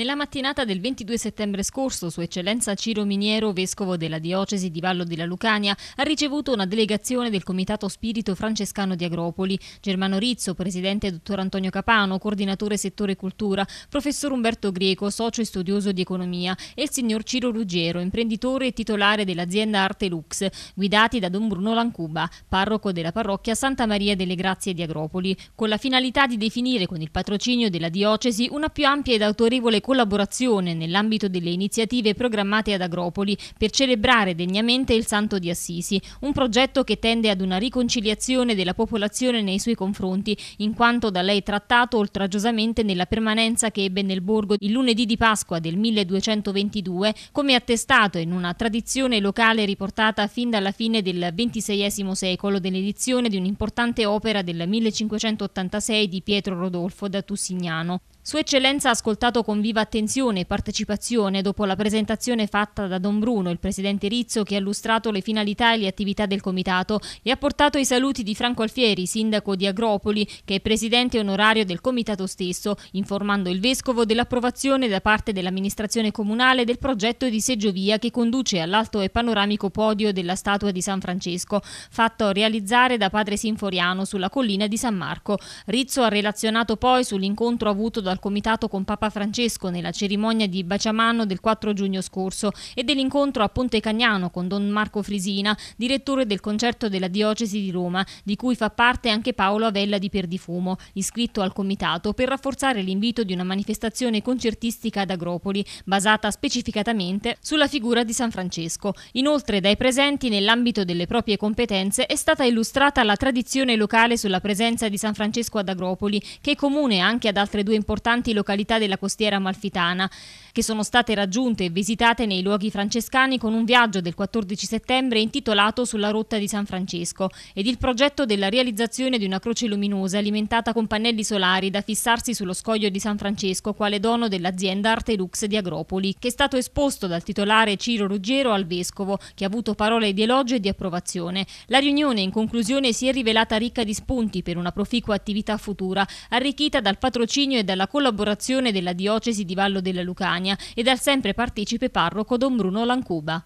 Nella mattinata del 22 settembre scorso, Sua Eccellenza Ciro Miniero, vescovo della diocesi di Vallo della Lucania, ha ricevuto una delegazione del Comitato Spirito Francescano di Agropoli, Germano Rizzo, presidente e dottor Antonio Capano, coordinatore settore cultura, professor Umberto Greco, socio e studioso di economia, e il signor Ciro Ruggero, imprenditore e titolare dell'azienda Arte Lux, guidati da Don Bruno Lancuba, parroco della parrocchia Santa Maria delle Grazie di Agropoli, con la finalità di definire con il patrocinio della diocesi una più ampia ed autorevole collaborazione nell'ambito delle iniziative programmate ad Agropoli per celebrare degnamente il Santo di Assisi, un progetto che tende ad una riconciliazione della popolazione nei suoi confronti, in quanto da lei trattato oltraggiosamente nella permanenza che ebbe nel borgo il lunedì di Pasqua del 1222, come attestato in una tradizione locale riportata fin dalla fine del XXVI secolo dell'edizione di un'importante opera del 1586 di Pietro Rodolfo da Tussignano. Sua Eccellenza ha ascoltato con viva attenzione e partecipazione dopo la presentazione fatta da Don Bruno, il presidente Rizzo, che ha illustrato le finalità e le attività del comitato e ha portato i saluti di Franco Alfieri, sindaco di Agropoli, che è presidente onorario del comitato stesso, informando il vescovo dell'approvazione da parte dell'amministrazione comunale del progetto di seggiovia che conduce all'alto e panoramico podio della statua di San Francesco, fatto realizzare da padre Sinforiano sulla collina di San Marco. Rizzo ha relazionato poi sull'incontro avuto dal comitato con Papa Francesco nella cerimonia di Baciamanno del 4 giugno scorso e dell'incontro a Ponte Cagnano con Don Marco Frisina, direttore del concerto della Diocesi di Roma, di cui fa parte anche Paolo Avella di Perdifumo, iscritto al comitato per rafforzare l'invito di una manifestazione concertistica ad Agropoli, basata specificatamente sulla figura di San Francesco. Inoltre dai presenti nell'ambito delle proprie competenze è stata illustrata la tradizione locale sulla presenza di San Francesco ad Agropoli, che è comune anche ad altre due importanti importanti località della costiera amalfitana, che sono state raggiunte e visitate nei luoghi francescani con un viaggio del 14 settembre intitolato Sulla rotta di San Francesco ed il progetto della realizzazione di una croce luminosa alimentata con pannelli solari da fissarsi sullo scoglio di San Francesco quale dono dell'azienda Arte Lux di Agropoli, che è stato esposto dal titolare Ciro Ruggero al Vescovo, che ha avuto parole di elogio e di approvazione. La riunione in conclusione si è rivelata ricca di spunti per una proficua attività futura, arricchita dal patrocinio e dalla collaborazione della diocesi di Vallo della Lucania e dal sempre partecipe parroco Don Bruno Lancuba.